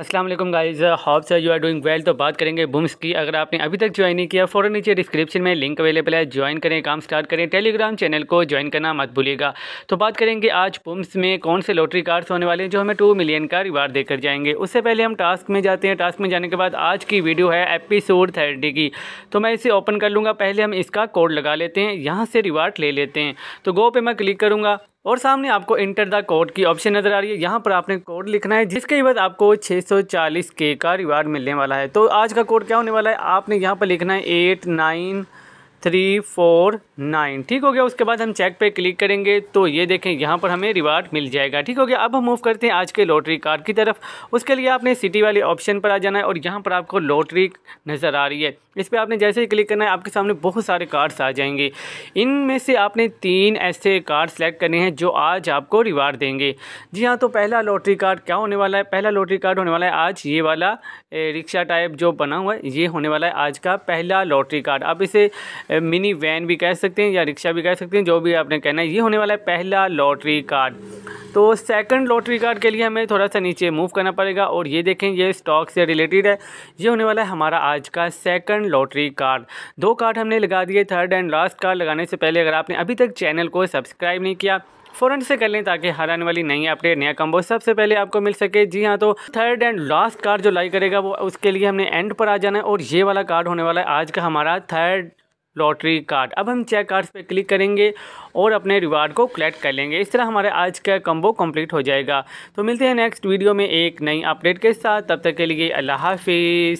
Aslam guys hope सर you are doing well तो बात करेंगे बुम्स की अगर आपने अभी तक ज्वाइन नहीं किया फ़ौर नीचे डिस्क्रिप्शन में लिंक अवेलेबल है ज्वाइन करें काम स्टार्ट करें टेलीग्राम चैनल को ज्वाइन करना मत भूलिएगा तो बात करेंगे आज बुम्स में कौन से लॉटरी कार्ड्स होने वाले हैं जो हमें टू मिलियन का रिवार्ड देकर जाएंगे उससे पहले हम टास्क में जाते हैं टास्क में जाने के बाद आज की वीडियो है एपिसोड थर्टी की तो मैं इसे ओपन कर लूँगा पहले हम इसका कोड लगा लेते हैं यहाँ से रिवार्ड ले लेते हैं तो गो पे मैं क्लिक करूँगा और सामने आपको इंटर द कोड की ऑप्शन नजर आ रही है यहाँ पर आपने कोड लिखना है जिसके बाद आपको 640 के का रिवार्ड मिलने वाला है तो आज का कोड क्या होने वाला है आपने यहाँ पर लिखना है eight nine three four nine ठीक हो गया उसके बाद हम चेक पे क्लिक करेंगे तो ये देखें यहाँ पर हमें रिवार्ड मिल जाएगा ठीक हो गया अब हम मूव करते हैं आज के लॉटरी कार्ड की तरफ उसके लिए आपने सिटी वाले ऑप्शन पर आ जाना है और यहाँ पर आपको लॉटरी नज़र आ रही है इस पर आपने जैसे ही क्लिक करना है आपके सामने बहुत सारे कार्ड्स आ जाएंगे इनमें से आपने तीन ऐसे कार्ड सेलेक्ट करने हैं जो आज आपको रिवार्ड देंगे जी हाँ तो पहला लॉटरी कार्ड क्या होने वाला है पहला लॉटरी कार्ड होने वाला है आज ये वाला रिक्शा टाइप जो बना हुआ है ये होने वाला है आज का पहला लॉटरी कार्ड आप इसे मिनी वैन भी कह सकते हैं या रिक्शा भी कह सकते हैं जो भी आपने कहना है ये होने वाला है पहला लॉटरी कार्ड तो सेकंड लॉटरी कार्ड के लिए हमें थोड़ा सा नीचे मूव करना पड़ेगा और ये देखें ये स्टॉक से रिलेटेड है ये होने वाला है हमारा आज का सेकंड लॉटरी कार्ड दो कार्ड हमने लगा दिए थर्ड एंड लास्ट कार्ड लगाने से पहले अगर आपने अभी तक चैनल को सब्सक्राइब नहीं किया फ़ौरन से कर लें ताकि हर आने वाली नई अपडेट नया कम्बो सबसे पहले आपको मिल सके जी हाँ तो थर्ड एंड लास्ट कार्ड जो लाई करेगा वो उसके लिए हमने एंड पर आ जाना है और ये वाला कार्ड होने वाला है आज का हमारा थर्ड लॉटरी कार्ड अब हम चेक कार्ड्स पे क्लिक करेंगे और अपने रिवार्ड को कलेक्ट कर लेंगे इस तरह हमारा आज का कम्बो कंप्लीट हो जाएगा तो मिलते हैं नेक्स्ट वीडियो में एक नई अपडेट के साथ तब तक के लिए अल्लाह हाफिज़